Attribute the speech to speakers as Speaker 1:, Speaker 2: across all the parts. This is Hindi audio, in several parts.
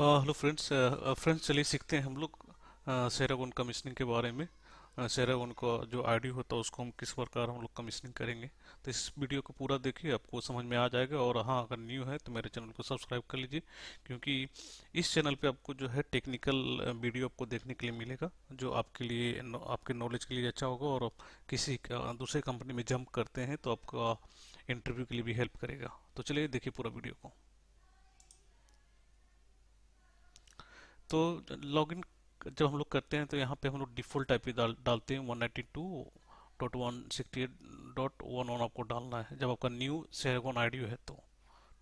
Speaker 1: हेलो फ्रेंड्स फ्रेंड्स चलिए सीखते हैं हम लोग सेरागोन कमिश्निंग के बारे में सेरागोन का जो आईडी होता है उसको हम किस प्रकार हम लोग कमिश्निंग करेंगे तो इस वीडियो को पूरा देखिए आपको समझ में आ जाएगा और हाँ अगर न्यू है तो मेरे चैनल को सब्सक्राइब कर लीजिए क्योंकि इस चैनल पे आपको जो है टेक्निकल वीडियो आपको देखने के लिए मिलेगा जो आपके लिए आपके नॉलेज के लिए अच्छा होगा और आप किसी दूसरे कंपनी में जंप करते हैं तो आपका इंटरव्यू के लिए भी हेल्प करेगा तो चलिए देखिए पूरा वीडियो को तो लॉग इन जब हम लोग करते हैं तो यहाँ पे हम लोग डिफ़ॉल्ट आई डाल, डालते हैं one one one two dot dot sixty eight one आपको डालना है जब आपका न्यू सेरेगोन आईडी है तो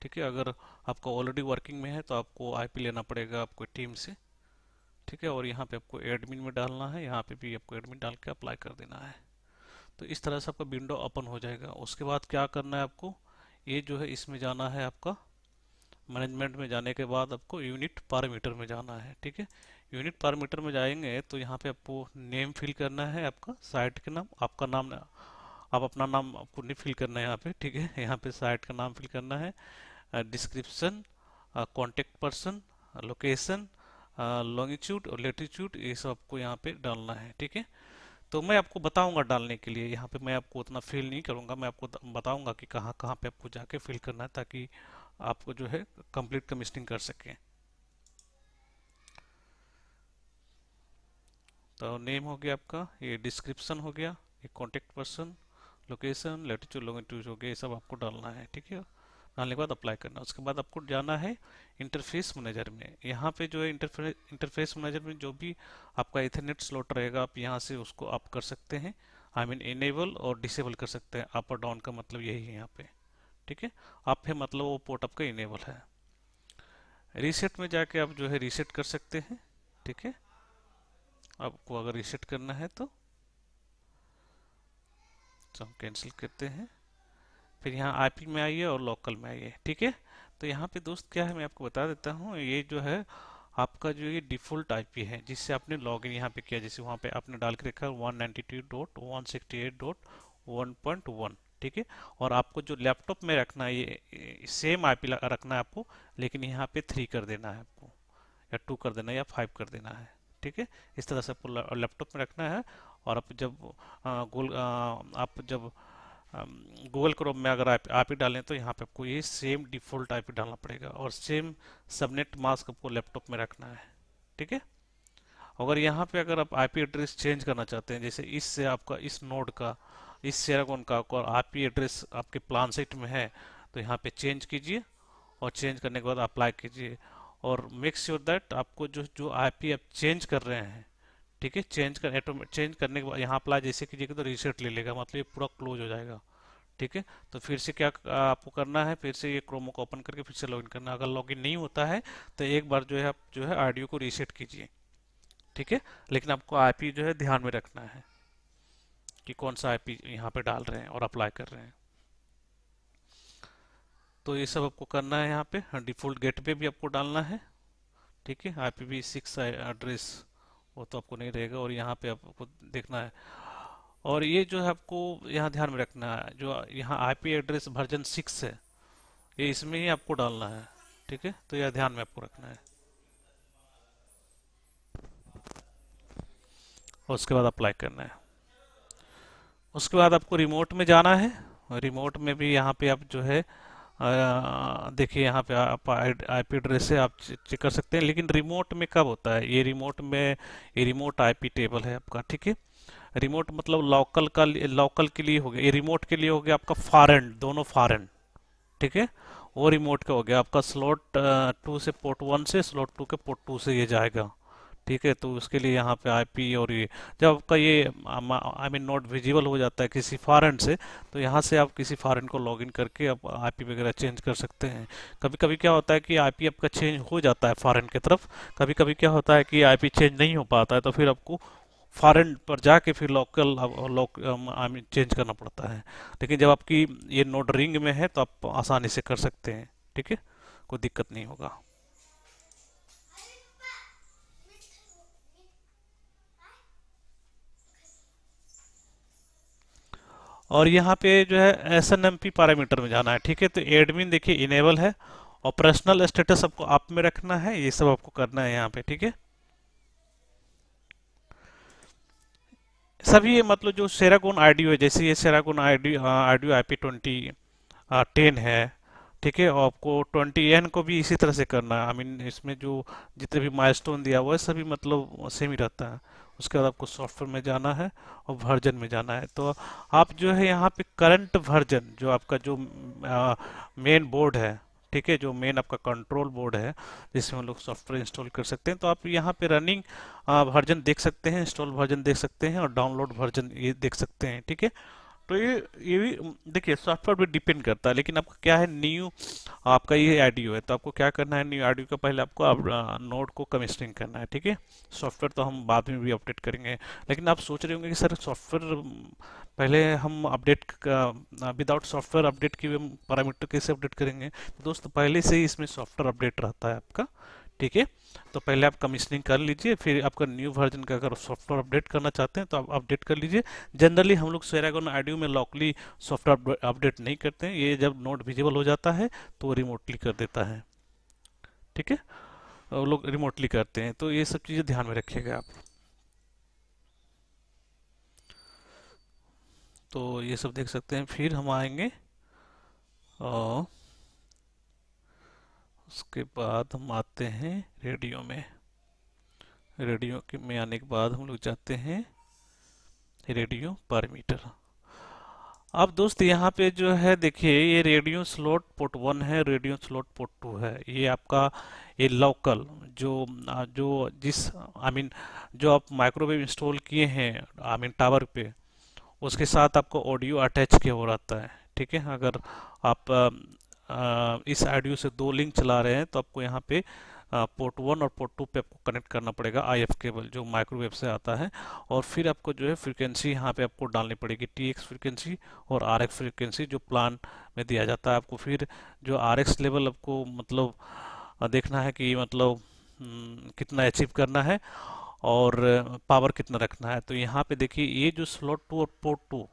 Speaker 1: ठीक है अगर आपका ऑलरेडी वर्किंग में है तो आपको आईपी लेना पड़ेगा आपको टीम से ठीक है और यहाँ पे आपको एडमिन में डालना है यहाँ पे भी आपको एडमिन डाल के अप्लाई कर देना है तो इस तरह से आपका विंडो ओपन हो जाएगा उसके बाद क्या करना है आपको ये जो है इसमें जाना है आपका मैनेजमेंट में जाने के बाद आपको यूनिट मीटर में जाना है ठीक है यूनिट मीटर में जाएंगे तो यहाँ पे आपको नेम फिल करना है आपका साइट का नाम आपका नाम आप अपना नाम आपको नहीं फिल करना है यहाँ पे ठीक है यहाँ पे साइट का नाम फिल करना है description contact person location longitude और लेटीट्यूड ये सब आपको यहाँ पे डालना है ठीक है तो मैं आपको बताऊंगा डालने के लिए यहाँ पे मैं आपको उतना फिल नहीं करूँगा मैं आपको बताऊंगा कि कहाँ कहाँ पे आपको जाके फिल करना है ताकि आपको जो है कंप्लीट कमिश्निंग कर सकें तो नेम हो गया आपका ये डिस्क्रिप्शन हो गया ये contact person location latitude longitude हो गया ये सब आपको डालना है ठीक है डालने के बाद अप्लाई करना उसके बाद आपको जाना है इंटरफेस मैनेजर में यहाँ पे जो है इंटरफे इंटरफेस मैनेजर में जो भी आपका इथरनेट स्लॉट रहेगा आप यहाँ से उसको आप कर सकते हैं आई मीन इनेबल और डिसेबल कर सकते हैं अप और डाउन का मतलब यही है यहाँ पे ठीक है आप है मतलब वो पोर्ट आपका इनेबल है रीसेट में जाके आप जो है रीसेट कर सकते हैं ठीक है आपको अगर रीसेट करना है तो, तो हम कैंसिल करते हैं फिर यहाँ आईपी में आइए और लोकल में आइए ठीक है तो यहाँ पे दोस्त क्या है मैं आपको बता देता हूँ ये जो है आपका जो ये डिफ़ॉल्ट आईपी है जिससे आपने लॉगिन यहाँ पे किया जैसे वहाँ पे आपने डाल के रखा one ninety two dot one sixty eight dot one point one ठीक है और आपको जो लैपटॉप में रखना है ये सेम आई रखना है आपको लेकिन यहाँ पे थ्री कर देना है आपको या टू कर देना है या फाइव कर देना है ठीक है इस तरह से आपको लैपटॉप में रखना है और आप जब गूगल आप जब गूगल क्रोम में अगर आई आप ही डालें तो यहाँ पे आपको ये सेम डिफ़ॉल्ट आई डालना पड़ेगा और सेम सबनेट मास्क आपको लैपटॉप में रखना है ठीक है अगर यहाँ पे अगर आप आईपी एड्रेस चेंज करना चाहते हैं जैसे इससे आपका इस नोड का इस सेरागोन का और आपकी एड्रेस आपके प्लान सेट में है तो यहाँ पे चेंज कीजिए और चेंज करने के बाद अप्लाई कीजिए और मेक श्योर दैट आपको जो जो आई आप चेंज कर रहे हैं ठीक है चेंज कर एटोमेट चेंज करने के बाद यहाँ अप्लाई जैसे कीजिएगा तो रीसेट ले लेगा मतलब ये पूरा क्लोज हो जाएगा ठीक है तो फिर से क्या आपको करना है फिर से ये क्रोमो को ओपन करके फिर से लॉगिन करना अगर लॉगिन नहीं होता है तो एक बार जो है आप जो है आडियो को रीसेट कीजिए ठीक है लेकिन आपको आईपी जो है ध्यान में रखना है कि कौन सा आई पी यहाँ पर डाल रहे हैं और अप्लाई कर रहे हैं तो ये सब आपको करना है यहाँ पे डिफ़ॉल्ट गेट पे भी आपको डालना है ठीक है आई पी सिक्स एड्रेस वो तो आपको नहीं रहेगा और यहाँ पे आपको देखना है और ये जो है आपको यहाँ ध्यान में रखना है जो यहाँ आई एड्रेस वर्जन सिक्स है ये इसमें ही आपको डालना है ठीक है तो यह ध्यान में आपको रखना है और उसके बाद अप्लाई करना है उसके बाद आपको रिमोट में जाना है रिमोट में भी यहाँ पे आप जो है देखिए यहाँ पे आप आईपी एड्रेस से आप चेक कर सकते हैं लेकिन रिमोट में कब होता है ये रिमोट में ये रिमोट आईपी टेबल है आपका ठीक है रिमोट मतलब लोकल का लोकल के लिए हो गया ये रिमोट के लिए हो गया आपका फॉरन दोनों फॉरन ठीक है वो रिमोट का हो गया आपका स्लॉट टू से पोर्ट वन से स्लॉट टू के पोर्ट टू से ये जाएगा ठीक है तो उसके लिए यहाँ पे आईपी और ये जब आपका ये आई मीन नोट विजिबल हो जाता है किसी फॉरन से तो यहाँ से आप किसी फॉरन को लॉगिन करके आप आईपी वगैरह चेंज कर सकते हैं कभी कभी क्या होता है कि आईपी आपका चेंज हो जाता है फ़ॉरन की तरफ कभी कभी क्या होता है कि आईपी चेंज नहीं हो पाता है तो फिर आपको फॉरन पर जाके फिर लोकल लोक आई मीन चेंज करना पड़ता है लेकिन जब आपकी ये नोट रिंग में है तो आप आसानी से कर सकते हैं ठीक है कोई दिक्कत नहीं होगा और यहाँ पे जो है S N M P parameter में जाना है ठीक है तो एडमिन देखिए इनेबल है और पर्सनल स्टेटस आपको आप में रखना है ये सब आपको करना है यहाँ पे ठीक है सभी मतलब जो सेरागोन आईडीओ है जैसे ये Ceragon ID ID I P twenty ten है ठीक है आपको ट्वेंटी एन को भी इसी तरह से करना है आई I मीन mean, इसमें जो जितने भी माइलस्टोन दिया हुआ है सभी मतलब सेम ही रहता है उसके बाद आपको सॉफ्टवेयर में जाना है और वर्जन में जाना है तो आप जो है यहाँ पे करंट वर्जन जो आपका जो मेन बोर्ड है ठीक है जो मेन आपका कंट्रोल बोर्ड है जिसमें हम लोग सॉफ्टवेयर इंस्टॉल कर सकते हैं तो आप यहाँ पे रनिंग वर्जन देख सकते हैं इंस्टॉल वर्जन देख सकते हैं और डाउनलोड वर्जन ये देख सकते हैं ठीक है तो ये ये भी देखिए सॉफ्टवेयर पे डिपेंड करता है लेकिन आपका क्या है न्यू आपका ये आडियो है तो आपको क्या करना है न्यू आडियो का पहले आपको आप, नोट को कमिस्टिंग करना है ठीक है सॉफ्टवेयर तो हम बाद में भी अपडेट करेंगे लेकिन आप सोच रहे होंगे कि सर सॉफ्टवेयर पहले हम अपडेट विदाउट सॉफ्टवेयर अपडेट किए हम पैरामीटर कैसे अपडेट करेंगे तो दोस्त पहले से ही इसमें सॉफ्टवेयर अपडेट रहता है आपका ठीक है तो पहले आप कमिश्निंग कर लीजिए फिर आपका न्यू वर्जन का अगर सॉफ्टवेयर अपडेट करना चाहते हैं तो आप अपडेट कर लीजिए जनरली हम लोग सेरागोन आईडीयू में लॉकली सॉफ्टवेयर अपडेट नहीं करते हैं ये जब नोट विजिबल हो जाता है तो वो रिमोटली कर देता है ठीक है लोग रिमोटली करते हैं तो ये सब चीज़ें ध्यान में रखिएगा आप तो ये सब देख सकते हैं फिर हम आएंगे और उसके बाद हम आते हैं रेडियो में रेडियो के में आने के बाद हम लोग जाते हैं रेडियो पैरामीटर अब दोस्त यहाँ पे जो है देखिए ये रेडियो स्लॉट पोर्ट वन है रेडियो स्लॉट पोर्ट टू है ये आपका ये लोकल जो जो जिस आई I मीन mean, जो आप माइक्रोवेव इंस्टॉल किए हैं I I mean mean, tower पे उसके साथ आपको ऑडियो अटैच किया हो रहता है ठीक है अगर आप इस आई से दो लिंक चला रहे हैं तो आपको यहाँ पे पोर्ट वन और पोर्ट टू पे आपको कनेक्ट करना पड़ेगा आई एफ केबल जो माइक्रोवेव से आता है और फिर आपको जो है फ्रीक्वेंसी यहाँ पे आपको डालनी पड़ेगी टी एक्स फ्रिक्वेंसी और आर एक्स फ्रिक्वेंसी जो प्लान में दिया जाता है आपको फिर जो आर एक्स लेवल आपको मतलब देखना है कि मतलब हम्म, कितना अचीव करना है और पावर कितना रखना है तो यहाँ पर देखिए ये जो स्लॉट टू और पोर्ट टू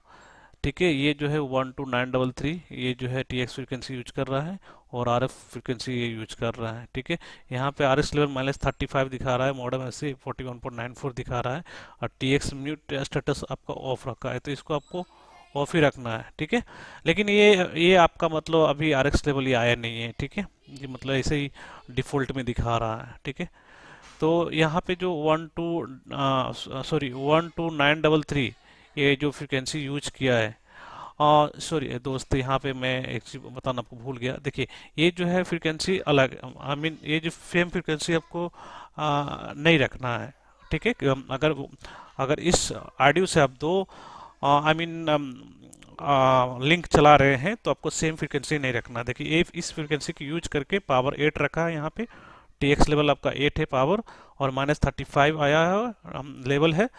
Speaker 1: ठीक है ये जो है one two nine double three ये जो है टी एक्स फ्रिक्वेंसी यूज कर रहा है और आर एफ फ्रिक्वेंसी ये यूज कर रहा है ठीक है यहाँ पे R S level minus thirty five दिखा रहा है मॉडम ऐसे forty one point nine four दिखा रहा है और टी एक्स म्यूट स्टेटस आपका ऑफ रखा है तो इसको आपको ऑफ ही रखना है ठीक है लेकिन ये ये आपका मतलब अभी आर एक्स लेवल ये आया नहीं है ठीक है ये मतलब ऐसे ही डिफ़ॉल्ट में दिखा रहा है ठीक है तो यहाँ पे जो one two sorry one two nine double three ये जो फ्रिक्वेंसी यूज किया है और सॉरी दोस्त यहाँ पे मैं एक चीज़ बताना आपको भूल गया देखिए ये जो है फ्रिक्वेंसी अलग आई मीन ये जो सेम फ्रिक्वेंसी आपको आ, नहीं रखना है ठीक है अगर अगर इस ऑडियो से आप दो आई मीन लिंक चला रहे हैं तो आपको सेम फ्रिक्वेंसी नहीं रखना है देखिए एफ इस फ्रिक्वेंसी की यूज करके पावर एट रखा है यहाँ पे टी एक्स लेवल आपका एट है पावर और माइनस थर्टी फाइव आया है लेवल um, है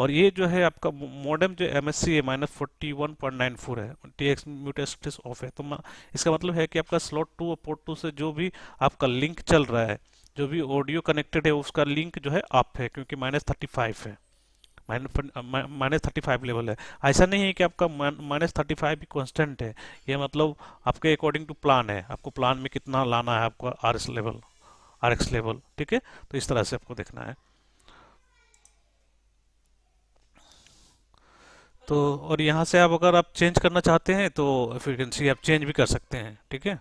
Speaker 1: और ये जो है आपका मॉडर्म जो एम एस सी है minus forty one point nine four है टी एक्स म्यूटेस्टिस ऑफ है तो इसका मतलब है कि आपका स्लॉट टू और पोर्ट टू से जो भी आपका लिंक चल रहा है जो भी ऑडियो कनेक्टेड है उसका लिंक जो है अप है क्योंकि माइनस थर्टी फाइव है माइनस थर्टी फाइव लेवल है ऐसा नहीं है कि आपका माइनस थर्टी फाइव भी कॉन्स्टेंट है ये मतलब आपके अकॉर्डिंग टू प्लान है आपको प्लान में कितना लाना है आपका R S level R X level ठीक है तो इस तरह से आपको देखना है तो और यहाँ से आप अगर आप चेंज करना चाहते हैं तो फ्रिक्वेंसी आप चेंज भी कर सकते हैं ठीक है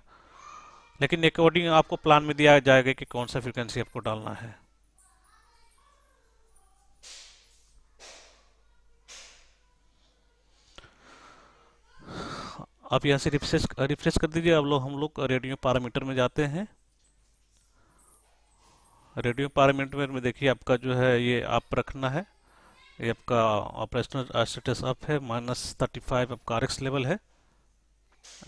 Speaker 1: लेकिन अकॉर्डिंग आपको प्लान में दिया जाएगा कि कौन सा फ्रिक्वेंसी आपको डालना है आप यहाँ से रिफ्रेश रिफ्रेश कर दीजिए अब लोग हम लोग रेडियो पैरामीटर में जाते हैं रेडियो पैरामीटर में देखिए आपका जो है ये आप रखना है ये आपका ऑपरेशनल स्टेटस अप है माइनस थर्टी फाइव आपका आर लेवल है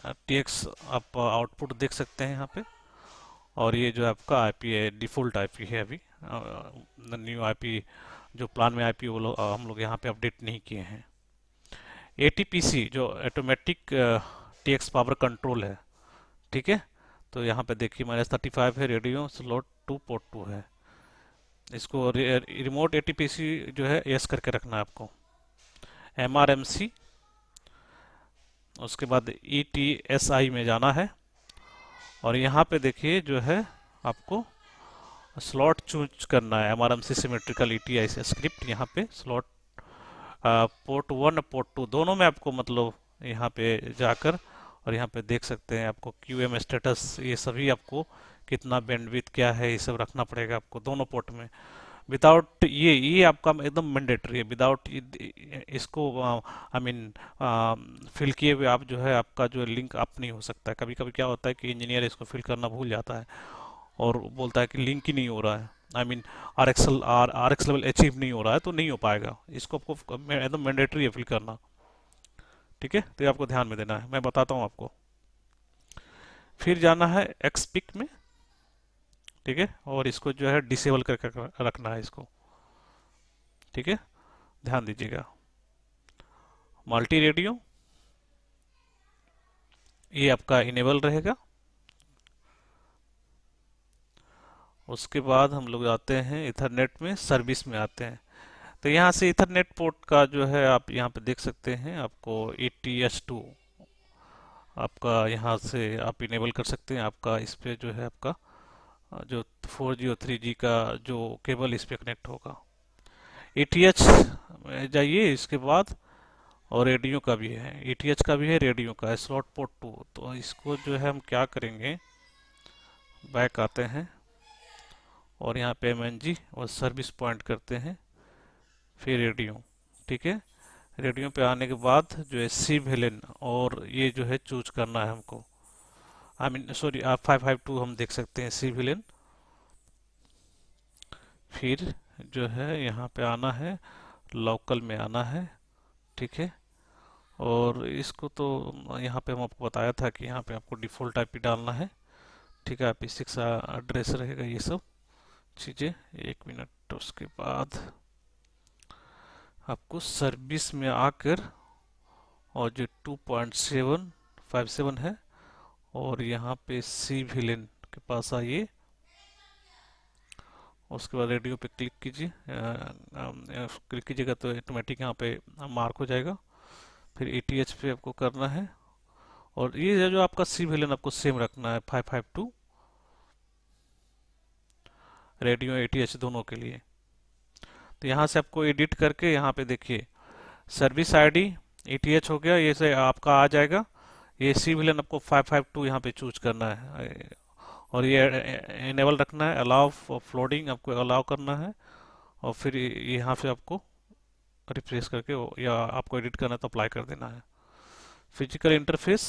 Speaker 1: टी uh, एक्स आप आउटपुट uh, देख सकते हैं यहाँ पे और ये जो आपका आईपी है डिफ़ॉल्ट आईपी है अभी न्यू uh, आईपी जो प्लान में आईपी वो लोग हम लोग यहाँ पे अपडेट नहीं किए हैं एटीपीसी जो ऑटोमेटिक टी पावर कंट्रोल है ठीक है तो यहाँ पे देखिए माइनस थर्टी फाइव है radio slot two port two है इसको रिमोट एटीपीसी जो है यस करके रखना है आपको एमआरएमसी उसके बाद ईटीएसआई e में जाना है और यहाँ पे देखिए जो है आपको स्लॉट चूज करना है एमआरएमसी सिमेट्रिकल ईटीआई से स्क्रिप्ट यहाँ पे slot port one port two दोनों में आपको मतलब यहाँ पे जाकर और यहाँ पे देख सकते हैं आपको क्यू एम स्टेटस ये सभी आपको कितना बैंडविथ क्या है ये सब रखना पड़ेगा आपको दोनों पोर्ट में विदाउट ये ये आपका एकदम मैंडेटरी है विदाउट इसको आई मीन फिल किए हुए आप जो है आपका जो लिंक अप नहीं हो सकता है कभी कभी क्या होता है कि इंजीनियर इसको फिल करना भूल जाता है और बोलता है कि लिंक ही नहीं हो रहा है I mean R axle R R X level achieve नहीं हो रहा है तो नहीं हो पाएगा इसको आपको एकदम मैंडेटरी है फिल करना ठीक है तो ये आपको ध्यान में देना है मैं बताता हूँ आपको फिर जाना है एक्स पिक में ठीक है और इसको जो है डिसेबल करके रखना है इसको ठीक है ध्यान दीजिएगा मल्टी रेडियो ये आपका इनेबल रहेगा उसके बाद हम लोग आते हैं इथरनेट में सर्विस में आते हैं तो यहाँ से इथरनेट पोर्ट का जो है आप यहाँ पे देख सकते हैं आपको टू आपका यहाँ से आप इनेबल कर सकते हैं आपका इस पर जो है आपका जो 4G और 3G का जो केबल इस पर कनेक्ट होगा ए में जाइए इसके बाद और रेडियो का भी है ए का भी है रेडियो का है स्लॉट पोर्ट टू तो इसको जो है हम क्या करेंगे बैक आते हैं और यहाँ पे एम और सर्विस पॉइंट करते हैं फिर रेडियो ठीक है रेडियो पे आने के बाद जो है सी वेलिन और ये जो है चूज करना है हमको आई मीन सॉरी आप फाइव फाइव टू हम देख सकते हैं सी वेलिन फिर जो है यहाँ पे आना है लोकल में आना है ठीक है और इसको तो यहाँ पे हम आपको बताया था कि यहाँ पे आपको डिफ़ॉल्ट आई डालना है ठीक है आप सिक्स एड्रेस रहेगा ये सब चीज़ें एक मिनट उसके बाद आपको सर्विस में आकर और जो 2.757 है और यहाँ पे सी विलेन के पास आइए उसके बाद रेडियो पे क्लिक कीजिए क्लिक कीजिएगा तो ऑटोमेटिक यहाँ पे मार्क हो जाएगा फिर ए टी एच पे आपको करना है और ये जो आपका सी वेलन आपको सेम रखना है five five two radio A T H दोनों के लिए तो यहाँ से आपको एडिट करके यहाँ पे देखिए सर्विस आईडी एटीएच हो गया ये से आपका आ जाएगा ये सी विलन आपको 552 यहाँ पर चूज करना है और ये इनेबल रखना है अलाउ फ्लोडिंग आपको अलाउ करना है और फिर यहाँ से आपको रिफ्रेश करके या आपको एडिट करना है तो अप्लाई कर देना है फिजिकल इंटरफेस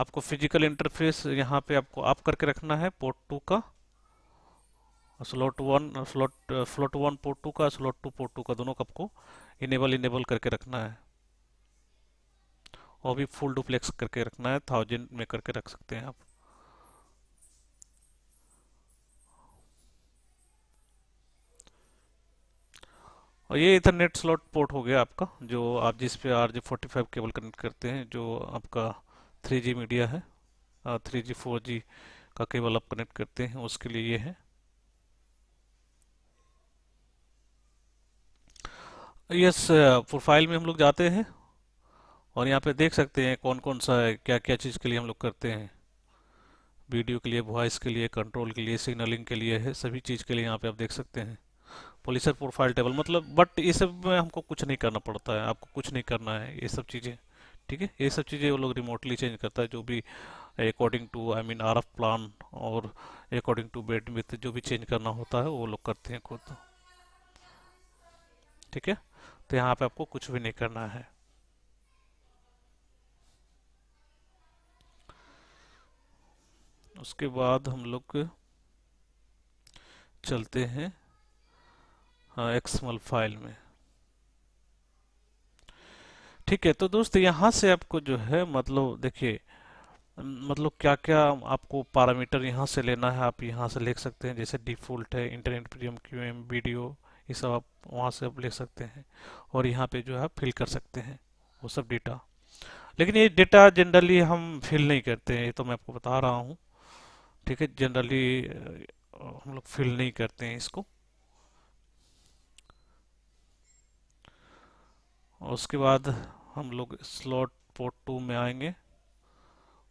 Speaker 1: आपको फिजिकल इंटरफेस यहाँ पे आपको आप करके रखना है पोर्ट टू का slot one slot slot one port two का स्लॉट टू पोर्ट टू का दोनों कप को इनेबल इनेबल करके रखना है और भी फुल डुप्लेक्स करके रखना है थाउजेंड में करके रख सकते हैं आप और ये इथरनेट स्लॉट पोर्ट हो गया आपका जो आप जिस पे R G forty five cable connect करते हैं जो आपका थ्री जी मीडिया है थ्री जी फोर जी का केबल आप कनेक्ट करते हैं उसके लिए ये है यस प्रोफाइल uh, में हम लोग जाते हैं और यहाँ पे देख सकते हैं कौन कौन सा है क्या क्या चीज़ के लिए हम लोग करते हैं वीडियो के लिए वॉइस के लिए कंट्रोल के लिए सिग्नलिंग के लिए है सभी चीज़ के लिए यहाँ पे आप देख सकते हैं पोलिसर प्रोफाइल टेबल मतलब बट ये सब में हमको कुछ नहीं करना पड़ता है आपको कुछ नहीं करना है ये सब चीज़ें ठीक है ये सब चीज़ें वो लोग रिमोटली चेंज करता है जो भी according to I mean R F plan और अकॉर्डिंग टू बेड विथ जो भी चेंज करना होता है वो लोग करते हैं खुद ठीक है तो यहाँ पे आपको कुछ भी नहीं करना है उसके बाद हम लोग चलते हैं हाँ एक्समल फाइल में ठीक है तो दोस्त यहाँ से आपको जो है मतलब देखिए मतलब क्या क्या आपको पैरामीटर यहाँ से लेना है आप यहाँ से लिख सकते हैं जैसे डिफ़ॉल्ट है इंटरनेट प्रीमियम क्यूएम वीडियो ये सब आप वहाँ से आप ले सकते हैं और यहाँ पे जो है फिल कर सकते हैं वो सब डेटा लेकिन ये डेटा जनरली हम फिल नहीं करते हैं ये तो मैं आपको बता रहा हूँ ठीक है जनरली हम लोग फिल नहीं करते हैं इसको और उसके बाद हम लोग स्लॉट पोर्ट टू में आएंगे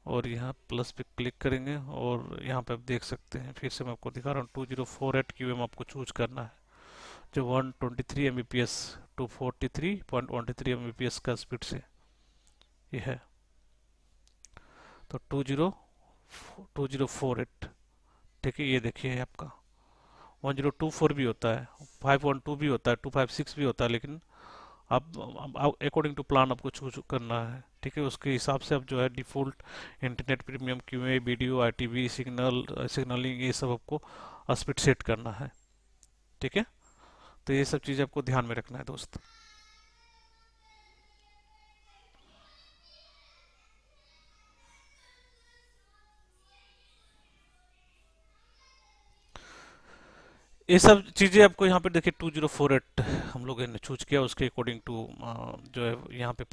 Speaker 1: और यहाँ प्लस पे क्लिक करेंगे और यहाँ पे आप देख सकते हैं फिर से मैं आपको दिखा रहा हूँ two zero four eight Q M आपको चूज करना है जो 123 एमबीपीएस टू 43.13 एमबीपीएस का स्पीड से ये है तो 20 2048 ठीक है ये देखिए आपका 1024 भी होता है 512 भी होता है 256 भी होता है लेकिन अब अकॉर्डिंग टू प्लान आपको चूज करना है ठीक है उसके हिसाब से अब जो है default internet premium Q A video I signal signalling ये सब आपको स्पीड सेट करना है ठीक है तो ये सब चीज़ आपको ध्यान में रखना है दोस्त ये सब चीज़ें आपको यहाँ पर देखिए 2048 हम लोग ने चूज किया उसके अकॉर्डिंग टू जो है यहाँ पे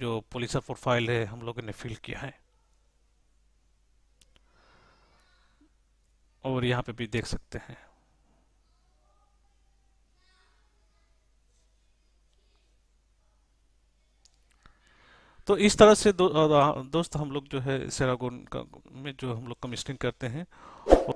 Speaker 1: जो पुलिस प्रोफाइल है हम लोग ने फिल किया है और यहाँ पे भी देख सकते हैं तो इस तरह से दो, दोस्त हम लोग जो है सेरागोन का में जो हम लोग कमिश्निंग करते हैं